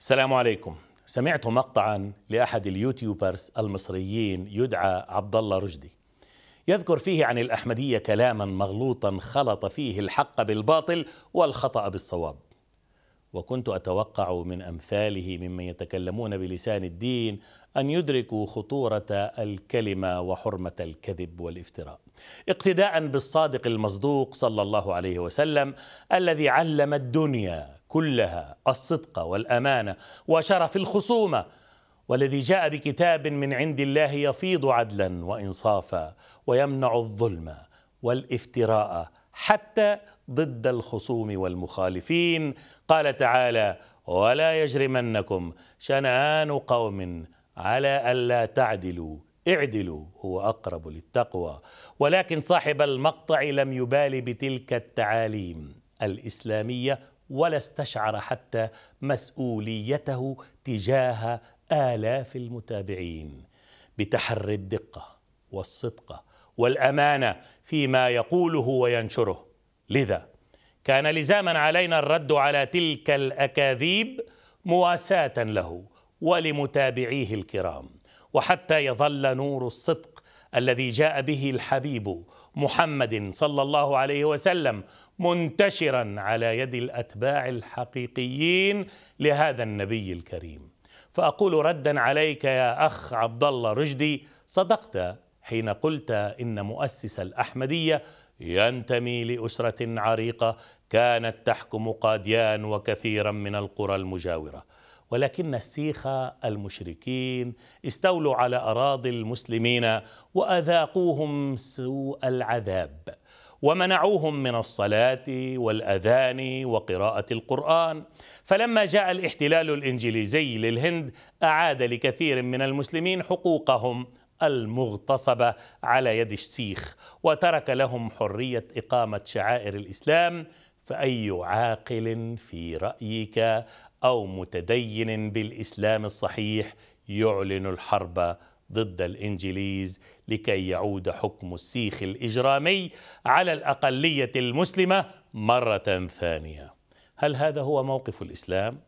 السلام عليكم سمعت مقطعا لاحد اليوتيوبرز المصريين يدعى عبد الله رشدي يذكر فيه عن الاحمديه كلاما مغلوطا خلط فيه الحق بالباطل والخطا بالصواب وكنت اتوقع من امثاله ممن يتكلمون بلسان الدين ان يدركوا خطوره الكلمه وحرمه الكذب والافتراء اقتداء بالصادق المصدوق صلى الله عليه وسلم الذي علم الدنيا كلها الصدق والامانه وشرف الخصومه والذي جاء بكتاب من عند الله يفيض عدلا وانصافا ويمنع الظلم والافتراء حتى ضد الخصوم والمخالفين قال تعالى ولا يجرمنكم شنآن قوم على ألا تعدلوا اعدلوا هو أقرب للتقوى ولكن صاحب المقطع لم يبال بتلك التعاليم الإسلامية ولا استشعر حتى مسؤوليته تجاه آلاف المتابعين بتحري الدقة والصدق والأمانة فيما يقوله وينشره لذا كان لزاما علينا الرد على تلك الأكاذيب مواساة له ولمتابعيه الكرام وحتى يظل نور الصدق الذي جاء به الحبيب محمد صلى الله عليه وسلم منتشرا على يد الاتباع الحقيقيين لهذا النبي الكريم فاقول ردا عليك يا اخ عبد الله رشدي صدقت حين قلت ان مؤسس الاحمديه ينتمي لاسره عريقه كانت تحكم قاديان وكثيرا من القرى المجاوره ولكن السيخ المشركين استولوا على أراضي المسلمين وأذاقوهم سوء العذاب ومنعوهم من الصلاة والأذان وقراءة القرآن فلما جاء الاحتلال الإنجليزي للهند أعاد لكثير من المسلمين حقوقهم المغتصبة على يد السيخ وترك لهم حرية إقامة شعائر الإسلام فأي عاقل في رأيك أو متدين بالإسلام الصحيح يعلن الحرب ضد الإنجليز لكي يعود حكم السيخ الإجرامي على الأقلية المسلمة مرة ثانية هل هذا هو موقف الإسلام؟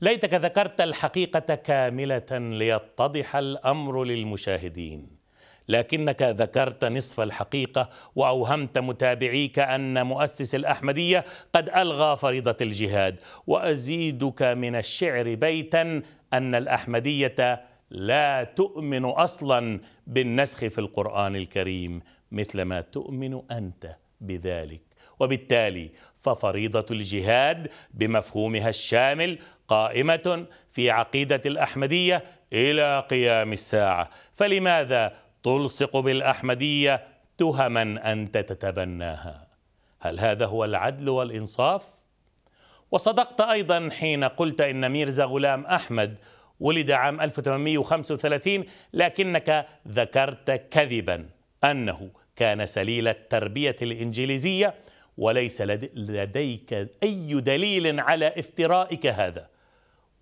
ليتك ذكرت الحقيقة كاملة ليتضح الأمر للمشاهدين لكنك ذكرت نصف الحقيقة وأوهمت متابعيك أن مؤسس الأحمدية قد ألغى فريضة الجهاد وأزيدك من الشعر بيتا أن الأحمدية لا تؤمن أصلا بالنسخ في القرآن الكريم مثلما تؤمن أنت بذلك وبالتالي ففريضة الجهاد بمفهومها الشامل قائمة في عقيدة الأحمدية إلى قيام الساعة فلماذا تلصق بالاحمديه تهما انت تتبناها هل هذا هو العدل والانصاف وصدقت ايضا حين قلت ان ميرزا غلام احمد ولد عام 1835 لكنك ذكرت كذبا انه كان سليل التربيه الانجليزيه وليس لديك اي دليل على افترائك هذا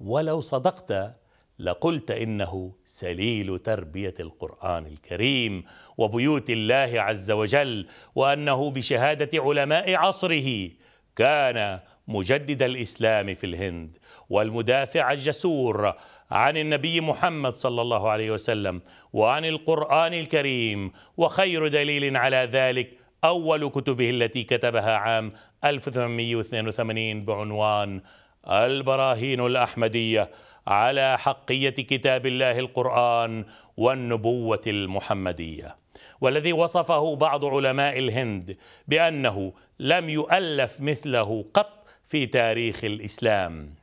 ولو صدقت لقلت انه سليل تربيه القران الكريم وبيوت الله عز وجل وانه بشهاده علماء عصره كان مجدد الاسلام في الهند والمدافع الجسور عن النبي محمد صلى الله عليه وسلم وعن القران الكريم وخير دليل على ذلك اول كتبه التي كتبها عام 1882 بعنوان البراهين الأحمدية على حقية كتاب الله القرآن والنبوة المحمدية والذي وصفه بعض علماء الهند بأنه لم يؤلف مثله قط في تاريخ الإسلام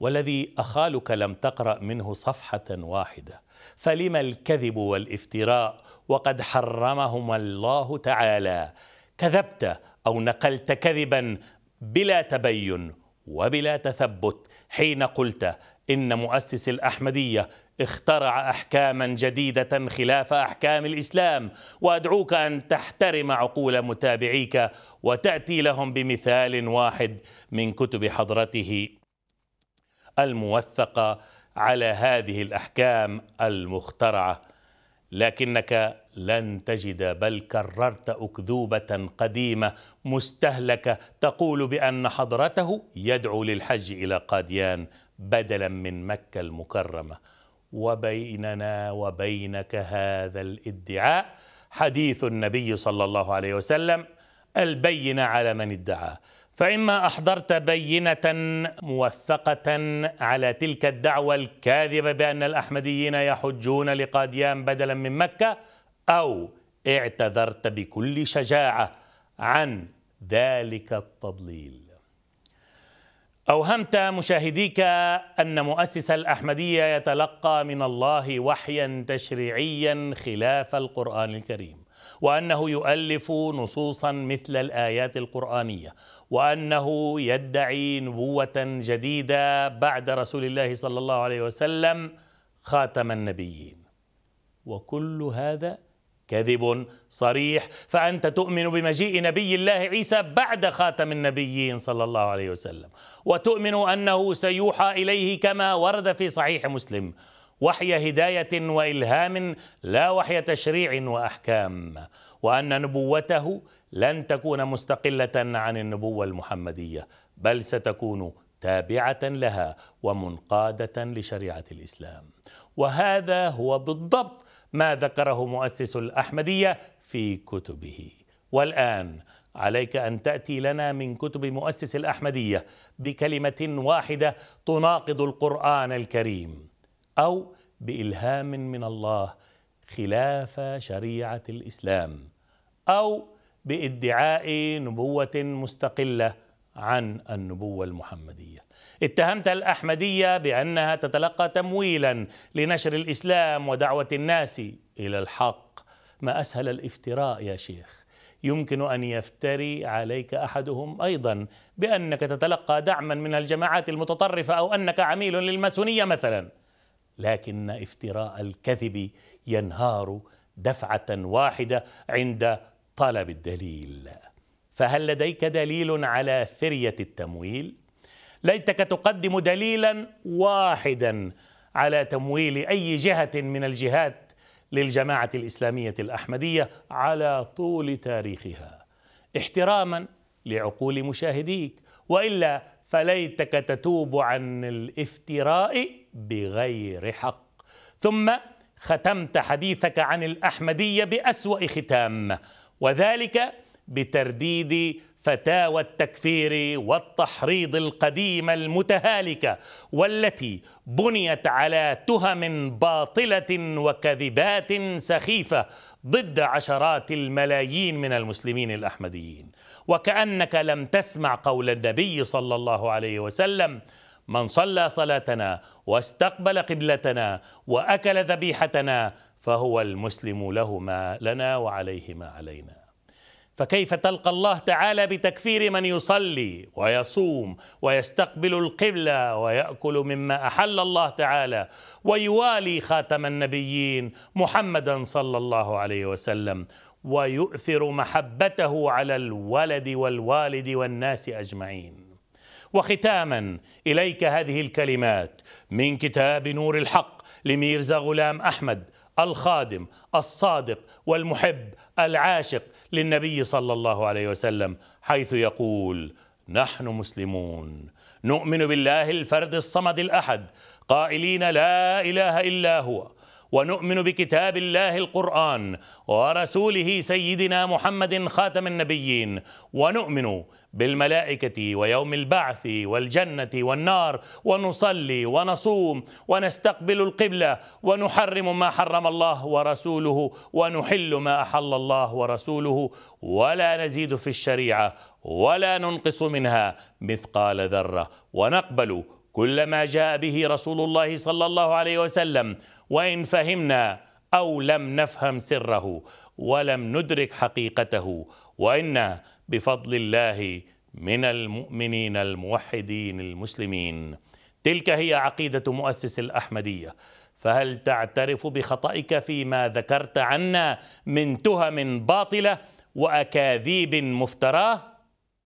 والذي أخالك لم تقرأ منه صفحة واحدة فلما الكذب والافتراء وقد حرمهما الله تعالى كذبت أو نقلت كذبا بلا تبين وبلا تثبت حين قلت إن مؤسس الأحمدية اخترع أحكاما جديدة خلاف أحكام الإسلام وأدعوك أن تحترم عقول متابعيك وتأتي لهم بمثال واحد من كتب حضرته الموثقة على هذه الأحكام المخترعة لكنك لن تجد بل كررت اكذوبه قديمه مستهلكه تقول بان حضرته يدعو للحج الى قاديان بدلا من مكه المكرمه وبيننا وبينك هذا الادعاء حديث النبي صلى الله عليه وسلم البينه على من ادعاه فإما أحضرت بينة موثقة على تلك الدعوة الكاذبة بأن الأحمديين يحجون لقاديان بدلا من مكة أو اعتذرت بكل شجاعة عن ذلك التضليل أوهمت مشاهديك أن مؤسس الأحمدية يتلقى من الله وحيا تشريعيا خلاف القرآن الكريم وأنه يؤلف نصوصا مثل الآيات القرآنية وأنه يدعي نبوة جديدة بعد رسول الله صلى الله عليه وسلم خاتم النبيين وكل هذا كذب صريح فأنت تؤمن بمجيء نبي الله عيسى بعد خاتم النبيين صلى الله عليه وسلم وتؤمن أنه سيوحى إليه كما ورد في صحيح مسلم وحي هداية وإلهام لا وحي تشريع وأحكام وأن نبوته لن تكون مستقلة عن النبوة المحمدية بل ستكون تابعة لها ومنقادة لشريعة الإسلام وهذا هو بالضبط ما ذكره مؤسس الأحمدية في كتبه والآن عليك أن تأتي لنا من كتب مؤسس الأحمدية بكلمة واحدة تناقض القرآن الكريم أو بإلهام من الله خلاف شريعة الإسلام أو بادعاء نبوة مستقلة عن النبوة المحمدية اتهمت الأحمدية بأنها تتلقى تمويلا لنشر الإسلام ودعوة الناس إلى الحق ما أسهل الافتراء يا شيخ يمكن ان يفتري عليك احدهم ايضا بانك تتلقى دعما من الجماعات المتطرفه او انك عميل للماسونيه مثلا لكن افتراء الكذب ينهار دفعه واحده عند طلب الدليل فهل لديك دليل على ثريه التمويل ليتك تقدم دليلا واحدا على تمويل اي جهه من الجهات للجماعه الاسلاميه الاحمديه على طول تاريخها احتراما لعقول مشاهديك والا فليتك تتوب عن الافتراء بغير حق ثم ختمت حديثك عن الاحمديه باسوا ختام وذلك بترديد فتاوى التكفير والتحريض القديمه المتهالكه والتي بنيت على تهم باطله وكذبات سخيفه ضد عشرات الملايين من المسلمين الاحمديين وكانك لم تسمع قول النبي صلى الله عليه وسلم من صلى صلاتنا واستقبل قبلتنا واكل ذبيحتنا فهو المسلم لهما لنا وعليهما علينا فكيف تلقى الله تعالى بتكفير من يصلي ويصوم ويستقبل القبلة ويأكل مما أحل الله تعالى ويوالي خاتم النبيين محمدا صلى الله عليه وسلم ويؤثر محبته على الولد والوالد والناس أجمعين وختاما إليك هذه الكلمات من كتاب نور الحق لميرزا غلام أحمد الخادم الصادق والمحب العاشق للنبي صلى الله عليه وسلم حيث يقول نحن مسلمون نؤمن بالله الفرد الصمد الأحد قائلين لا إله إلا هو ونؤمن بكتاب الله القرآن ورسوله سيدنا محمد خاتم النبيين ونؤمن بالملائكة ويوم البعث والجنة والنار ونصلي ونصوم ونستقبل القبلة ونحرم ما حرم الله ورسوله ونحل ما أحل الله ورسوله ولا نزيد في الشريعة ولا ننقص منها مثقال ذرة ونقبل كل ما جاء به رسول الله صلى الله عليه وسلم وإن فهمنا أو لم نفهم سره ولم ندرك حقيقته وإنا بفضل الله من المؤمنين الموحدين المسلمين تلك هي عقيدة مؤسس الأحمدية فهل تعترف بخطئك فيما ذكرت عنا من تهم باطلة وأكاذيب مفتراه؟